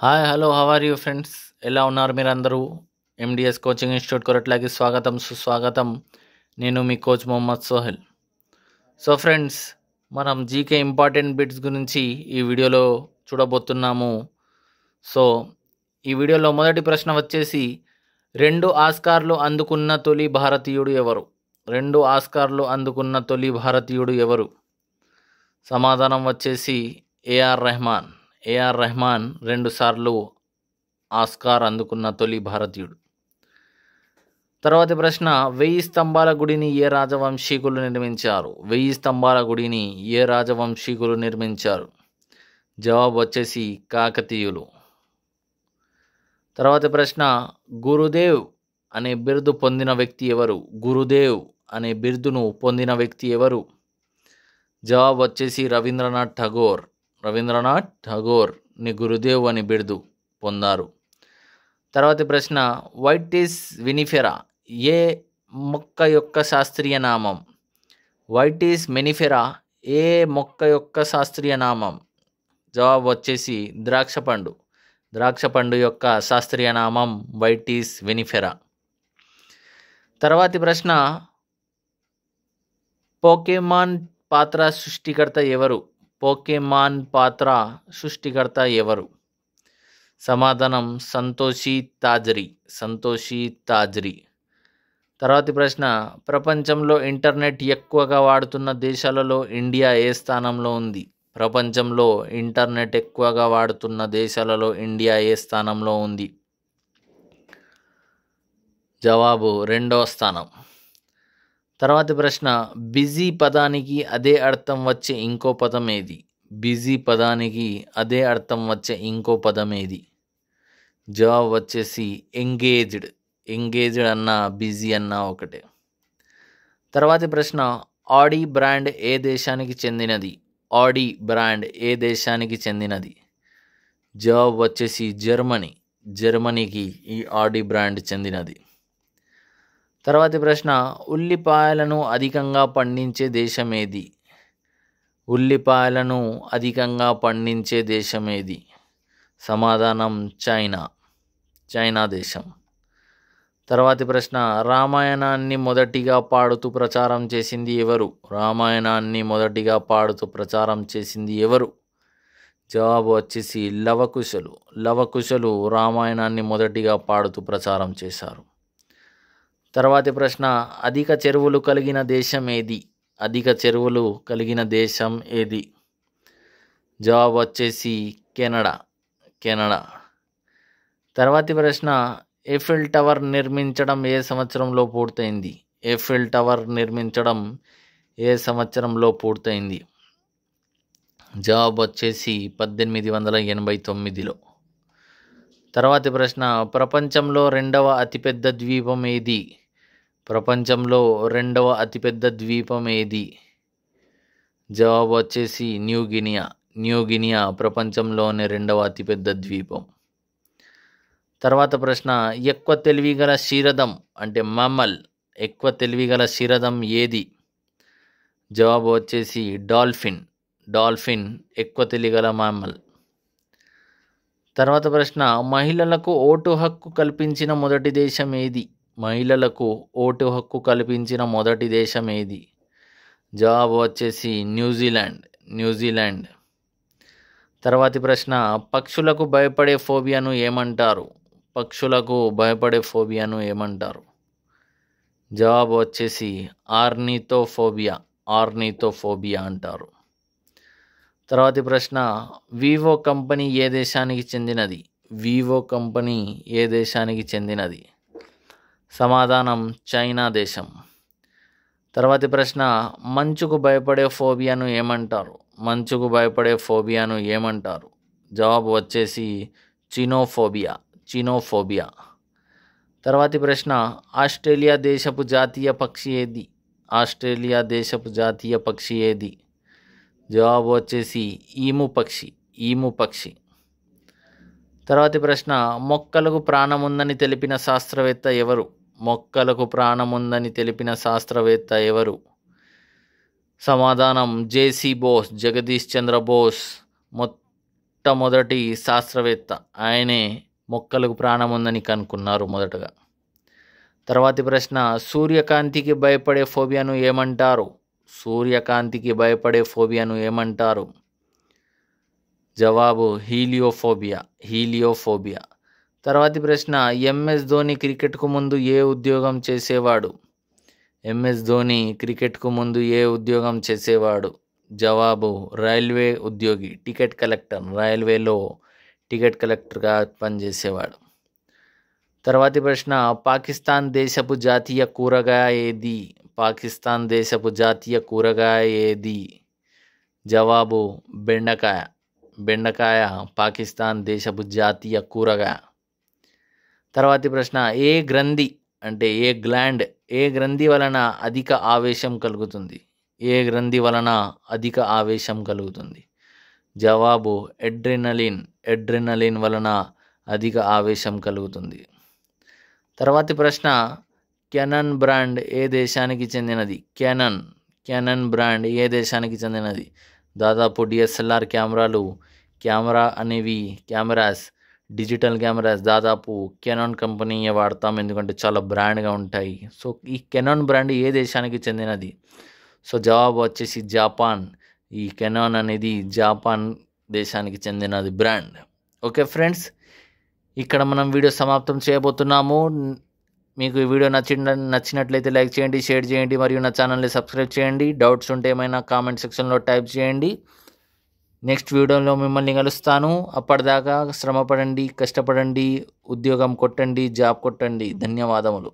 hi hello how are you friends ఎలా ఉన్నారు మీరందరూ ఎండిఎస్ కోచింగ్ ఇన్స్టిట్యూట్ కొరట్లాకి స్వాగతం సుస్వాగతం నేను మీ coach Mohammed Sohail so friends మనం జీకే ఇంపార్టెంట్ బిట్స్ గురించి ఈ వీడియోలో చూడబోతున్నాము సో ఈ వీడియోలో మొదటి ప్రశ్న వచ్చేసి రెండు ఆస్కార్లు అందుకున్న తొలి భారతీయుడు ఎవరు రెండు ఆస్కార్లు అందుకున్న తొలి భారతీయుడు ఎవరు సమాధానం వచ్చేసి ఏఆర్ రెహమాన్ ఏఆర్ రెహమాన్ రెండుసార్లు ఆస్కార్ అందుకున్న తొలి భారతీయుడు తర్వాతి ప్రశ్న వెయ్యి స్తంభాల గుడిని ఏ రాజవంశీకులు నిర్మించారు వెయ్యి స్తంభాల గుడిని ఏ రాజవంశీకులు నిర్మించారు జవాబు వచ్చేసి కాకతీయులు తర్వాతి ప్రశ్న గురుదేవ్ అనే బిరుదు పొందిన వ్యక్తి ఎవరు గురుదేవ్ అనే బిరుదును పొందిన వ్యక్తి ఎవరు జవాబు వచ్చేసి రవీంద్రనాథ్ ఠగోర్ రవీంద్రనాథ్ ఠాగోర్ ని గురుదేవ్ అని బిడుదు పొందారు తర్వాతి ప్రశ్న వైట్ ఈస్ వినిఫెరా ఏ మొక్క యొక్క శాస్త్రీయ నామం వైట్ ఈస్ మెనిఫెరా ఏ మొక్క యొక్క శాస్త్రీయ నామం జవాబు వచ్చేసి ద్రాక్ష పండు ద్రాక్ష పండు యొక్క శాస్త్రీయ నామం వైట్ ఈస్ వెనిఫెరా తర్వాతి ప్రశ్న పోకేమాన్ పాత్ర సృష్టికర్త ఎవరు పోకేమాన్ పాత్ర సృష్టికర్త ఎవరు సమాధానం సంతోషి తాజరి సంతోషి తాజరి తర్వాతి ప్రశ్న ప్రపంచంలో ఇంటర్నెట్ ఎక్కువగా వాడుతున్న దేశాలలో ఇండియా ఏ స్థానంలో ఉంది ప్రపంచంలో ఇంటర్నెట్ ఎక్కువగా వాడుతున్న దేశాలలో ఇండియా ఏ స్థానంలో ఉంది జవాబు రెండవ స్థానం తర్వాతి ప్రశ్న బిజీ పదానికి అదే అర్థం వచ్చే ఇంకో పదం ఏది బిజీ పదానికి అదే అర్థం వచ్చే ఇంకో పదం ఏది జవాబు వచ్చేసి ఎంగేజ్డ్ ఎంగేజ్డ్ అన్న బిజీ అన్న ఒకటే తర్వాతి ప్రశ్న ఆడి బ్రాండ్ ఏ దేశానికి చెందినది ఆడి బ్రాండ్ ఏ దేశానికి చెందినది జవాబు వచ్చేసి జర్మనీ జర్మనీకి ఈ ఆడి బ్రాండ్ చెందినది తర్వాతి ప్రశ్న ఉల్లిపాయలను అధికంగా పండించే దేశమేది ఉల్లిపాయలను అధికంగా పండించే దేశమేది సమాధానం చైనా చైనా దేశం తర్వాతి ప్రశ్న రామాయణాన్ని మొదటిగా పాడుతూ ప్రచారం చేసింది ఎవరు రామాయణాన్ని మొదటిగా పాడుతూ ప్రచారం చేసింది ఎవరు జవాబు వచ్చేసి లవకుశలు లవకుశలు రామాయణాన్ని మొదటిగా పాడుతూ ప్రచారం చేశారు తర్వాతి ప్రశ్న అధిక చెరువులు కలిగిన దేశం ఏది అధిక చెరువులు కలిగిన దేశం ఏది జవాబు వచ్చేసి కెనడా కెనడా తర్వాతి ప్రశ్న ఎఫిల్ టవర్ నిర్మించడం ఏ సంవత్సరంలో పూర్తయింది ఎఫిల్ టవర్ నిర్మించడం ఏ సంవత్సరంలో పూర్తయింది జవాబు వచ్చేసి పద్దెనిమిది వందల ఎనభై తొమ్మిదిలో తర్వాతి ప్రశ్న ప్రపంచంలో రెండవ అతిపెద్ద ద్వీపం ఏది ప్రపంచంలో రెండవ అతిపెద్ద ద్వీపం ఏది జవాబు వచ్చేసి న్యూ గినియా న్యూ గినియా ప్రపంచంలోనే రెండవ అతిపెద్ద ద్వీపం తర్వాత ప్రశ్న ఎక్కువ తెలివి గల అంటే మమ్మల్ ఎక్కువ తెలివి గల ఏది జవాబు వచ్చేసి డాల్ఫిన్ డాల్ఫిన్ ఎక్కువ తెలియగల మామల్ తర్వాత ప్రశ్న మహిళలకు ఓటు హక్కు కల్పించిన మొదటి దేశం ఏది మహిళలకు ఓటు హక్కు కల్పించిన మొదటి దేశం ఏది జవాబు వచ్చేసి న్యూజిలాండ్ న్యూజిలాండ్ తర్వాతి ప్రశ్న పక్షులకు భయపడే ఫోబియాను ఏమంటారు పక్షులకు భయపడే ఫోబియాను ఏమంటారు జవాబు వచ్చేసి ఆర్నీతో ఫోబియా ఆర్నీతో ఫోబియా అంటారు తర్వాతి ప్రశ్న వివో కంపెనీ ఏ దేశానికి చెందినది వివో కంపెనీ ఏ దేశానికి చెందినది సమాధానం చైనా దేశం తర్వాతి ప్రశ్న మంచుకు భయపడే ఫోబియాను ఏమంటారు మంచుకు భయపడే ఫోబియాను ఏమంటారు జవాబు వచ్చేసి చినోఫోబియా చినోఫోబియా తర్వాతి ప్రశ్న ఆస్ట్రేలియా దేశపు జాతీయ పక్షి ఏది ఆస్ట్రేలియా దేశపు జాతీయ పక్షి ఏది జవాబు వచ్చేసి ఈము పక్షి ఈము పక్షి తర్వాతి ప్రశ్న మొక్కలకు ప్రాణం ఉందని తెలిపిన శాస్త్రవేత్త ఎవరు మొక్కలకు ప్రాణముందని తెలిపిన శాస్త్రవేత్త ఎవరు సమాధానం జేసీ బోస్ జగదీష్ చంద్ర బోస్ మొట్టమొదటి శాస్త్రవేత్త ఆయనే మొక్కలకు ప్రాణముందని కనుక్కున్నారు మొదటగా తర్వాతి ప్రశ్న సూర్యకాంతికి భయపడే ఫోబియాను ఏమంటారు సూర్యకాంతికి భయపడే ఫోబియాను ఏమంటారు జవాబు హీలియోఫోబియా హీలియోఫోబియా తర్వాతి ప్రశ్న ఎంఎస్ ధోని క్రికెట్కు ముందు ఏ ఉద్యోగం చేసేవాడు ఎంఎస్ ధోని క్రికెట్కు ముందు ఏ ఉద్యోగం చేసేవాడు జవాబు రైల్వే ఉద్యోగి టికెట్ కలెక్టర్ రైల్వేలో టికెట్ కలెక్టర్గా పనిచేసేవాడు తర్వాతి ప్రశ్న పాకిస్తాన్ దేశపు జాతీయ కూరగాయ ఏది పాకిస్తాన్ దేశపు జాతీయ కూరగాయ ఏది జవాబు బెండకాయ బెండకాయ పాకిస్తాన్ దేశపు జాతీయ కూరగాయ తర్వాతి ప్రశ్న ఏ గ్రంథి అంటే ఏ గ్లాండ్ ఏ గ్రంథి వలన అధిక ఆవేశం కలుగుతుంది ఏ గ్రంథి వలన అధిక ఆవేశం కలుగుతుంది జవాబు ఎడ్రినలిన్ ఎడ్రినలిన్ వలన అధిక ఆవేశం కలుగుతుంది తర్వాతి ప్రశ్న కెనన్ బ్రాండ్ ఏ దేశానికి చెందినది కెనన్ కెనన్ బ్రాండ్ ఏ దేశానికి చెందినది దాదాపు డిఎస్ఎల్ఆర్ కెమెరాలు కెమెరా అనేవి కెమెరాస్ డిజిటల్ కెమెరాస్ దాదాపు కెనాన్ కంపెనీయే వాడతాం ఎందుకంటే చాలా బ్రాండ్గా ఉంటాయి సో ఈ కెనాన్ బ్రాండ్ ఏ దేశానికి చెందినది సో జవాబు వచ్చేసి జాపాన్ ఈ కెనాన్ అనేది జాపాన్ దేశానికి చెందినది బ్రాండ్ ఓకే ఫ్రెండ్స్ ఇక్కడ మనం వీడియో సమాప్తం చేయబోతున్నాము మీకు ఈ వీడియో నచ్చి నచ్చినట్లయితే లైక్ చేయండి షేర్ చేయండి మరియు నా ఛానల్ని సబ్స్క్రైబ్ చేయండి డౌట్స్ ఉంటే ఏమైనా కామెంట్ సెక్షన్లో టైప్ చేయండి నెక్స్ట్ వీడియోలో మిమ్మల్ని కలుస్తాను అప్పటిదాకా శ్రమపడండి కష్టపడండి ఉద్యోగం కొట్టండి జాబ్ కొట్టండి ధన్యవాదములు